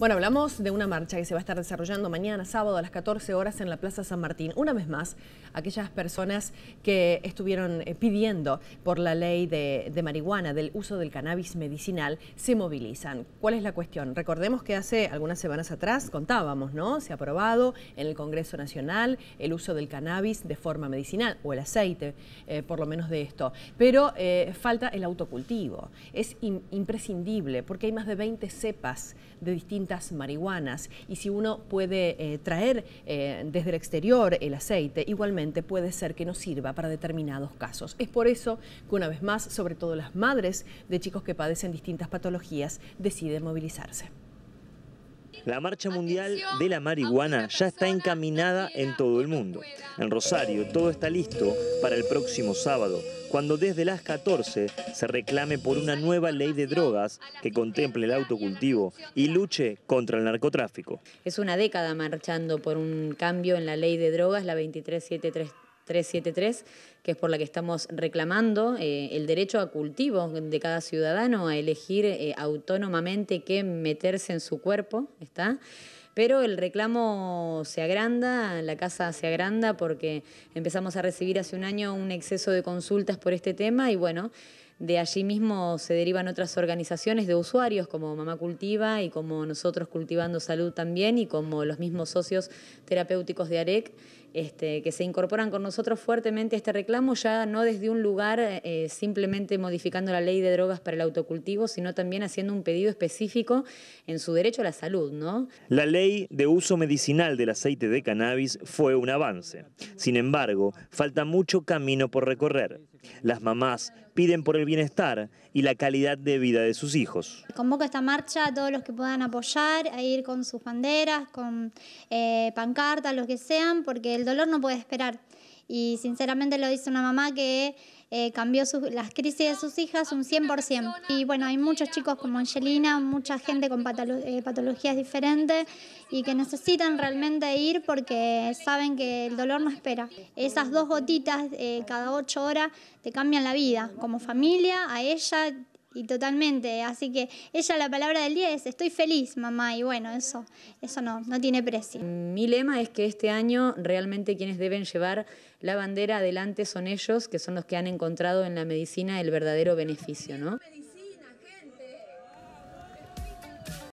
Bueno, hablamos de una marcha que se va a estar desarrollando mañana, sábado, a las 14 horas en la Plaza San Martín. Una vez más, aquellas personas que estuvieron eh, pidiendo por la ley de, marihuana, del uso del cannabis medicinal, se movilizan. ¿Cuál es la cuestión? Recordemos que hace algunas semanas atrás contábamos, ¿no? Se ha aprobado en el Congreso Nacional el uso del cannabis de forma medicinal, o el aceite, eh, por lo menos de esto. Pero eh, falta el autocultivo. Es imprescindible porque hay más de 20 cepas de distintos marihuanas y si uno puede eh, traer eh, desde el exterior el aceite, igualmente puede ser que no sirva para determinados casos. Es por eso que una vez más, sobre todo las madres de chicos que padecen distintas patologías, deciden movilizarse. La marcha mundial de la marihuana ya está encaminada en todo el mundo. En Rosario todo está listo para el próximo sábado, cuando desde las 14 se reclame por una nueva ley de drogas que contemple el autocultivo y luche contra el narcotráfico. Es una década marchando por un cambio en la ley de drogas, la 2373. 373, que es por la que estamos reclamando eh, el derecho a cultivo de cada ciudadano a elegir eh, autónomamente qué meterse en su cuerpo, ¿está? Pero el reclamo se agranda, la casa se agranda porque empezamos a recibir hace un año un exceso de consultas por este tema y bueno, de allí mismo se derivan otras organizaciones de usuarios como Mamá Cultiva y como nosotros Cultivando Salud también y como los mismos socios terapéuticos de AREC este, que se incorporan con nosotros fuertemente a este reclamo, ya no desde un lugar eh, simplemente modificando la ley de drogas para el autocultivo, sino también haciendo un pedido específico en su derecho a la salud. ¿no? La ley de uso medicinal del aceite de cannabis fue un avance. Sin embargo, falta mucho camino por recorrer. Las mamás piden por el bienestar y la calidad de vida de sus hijos. Convoco esta marcha a todos los que puedan apoyar, a ir con sus banderas, con eh, pancartas, lo que sean, porque el dolor no puede esperar. Y sinceramente lo dice una mamá que eh, cambió las crisis de sus hijas un 100%. Y bueno, hay muchos chicos como Angelina, mucha gente con eh, patologías diferentes y que necesitan realmente ir porque saben que el dolor no espera. Esas dos gotitas eh, cada ocho horas te cambian la vida, como familia, a ella, y totalmente, así que ella la palabra del día es estoy feliz, mamá, y bueno, eso, eso no, no tiene precio. Mi lema es que este año realmente quienes deben llevar la bandera adelante son ellos, que son los que han encontrado en la medicina el verdadero beneficio, ¿no?